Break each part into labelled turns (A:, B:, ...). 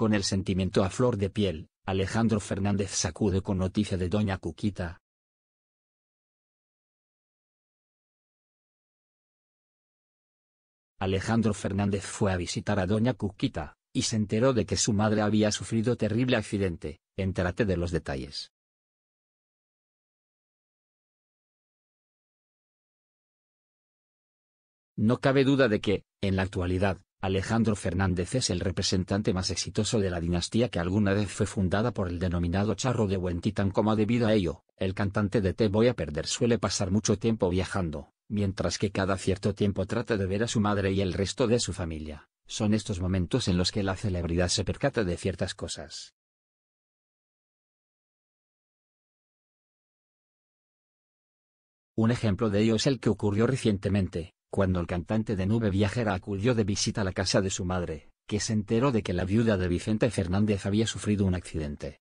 A: Con el sentimiento a flor de piel, Alejandro Fernández sacude con noticia de Doña Cuquita.
B: Alejandro Fernández fue a visitar a Doña Cuquita, y se enteró de que su madre había sufrido terrible accidente, entérate de los detalles. No cabe duda de que, en la actualidad, Alejandro Fernández es el representante más exitoso de la dinastía que alguna vez fue fundada por el denominado Charro de Huentitán como debido a ello, el cantante de Te voy a perder suele pasar mucho tiempo viajando, mientras que cada cierto tiempo trata de ver a su madre y el resto de su familia. Son estos momentos en los que la celebridad se percata de ciertas cosas. Un ejemplo de ello es el que ocurrió recientemente, cuando el cantante de Nube Viajera acudió de visita a la casa de su madre, que se enteró de que la viuda de Vicente Fernández había sufrido un accidente.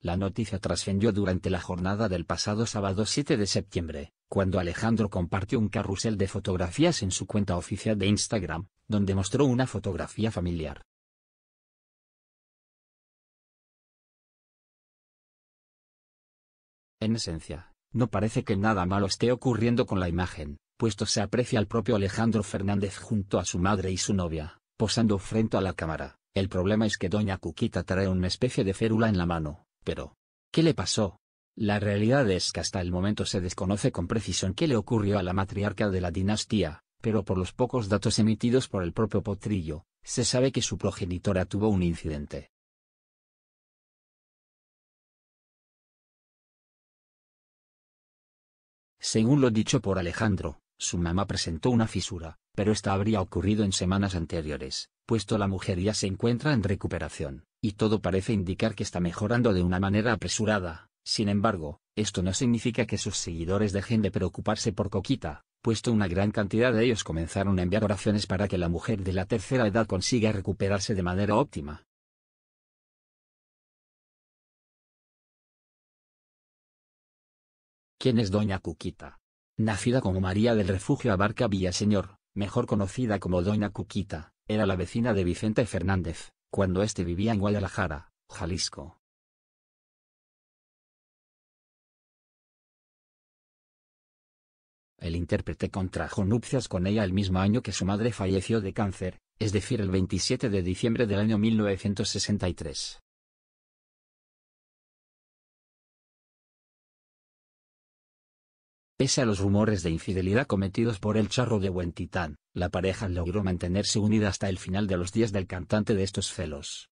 B: La noticia trascendió durante la jornada del pasado sábado 7 de septiembre, cuando Alejandro compartió un carrusel de fotografías en su cuenta oficial de Instagram, donde mostró una fotografía familiar, En esencia, no parece que nada malo esté ocurriendo con la imagen, puesto se aprecia al propio Alejandro Fernández junto a su madre y su novia, posando frente a la cámara. El problema es que doña Cuquita trae una especie de férula en la mano, pero... ¿Qué le pasó? La realidad es que hasta el momento se desconoce con precisión qué le ocurrió a la matriarca de la dinastía, pero por los pocos datos emitidos por el propio Potrillo, se sabe que su progenitora tuvo un
A: incidente,
B: Según lo dicho por Alejandro, su mamá presentó una fisura, pero esta habría ocurrido en semanas anteriores, puesto la mujer ya se encuentra en recuperación, y todo parece indicar que está mejorando de una manera apresurada. Sin embargo, esto no significa que sus seguidores dejen de preocuparse por Coquita, puesto una gran cantidad de ellos comenzaron a enviar oraciones para que la mujer de la tercera edad consiga recuperarse de manera óptima. ¿Quién es Doña Cuquita? Nacida como María del Refugio Abarca Villaseñor, mejor conocida como Doña Cuquita, era la vecina de Vicente Fernández, cuando éste vivía en Guadalajara, Jalisco. El intérprete contrajo nupcias con ella el mismo año que su madre falleció de cáncer, es decir el 27 de diciembre del año 1963. Pese a los rumores de infidelidad cometidos por el charro de buen titán, la pareja logró mantenerse unida hasta el final de los días del cantante de estos celos.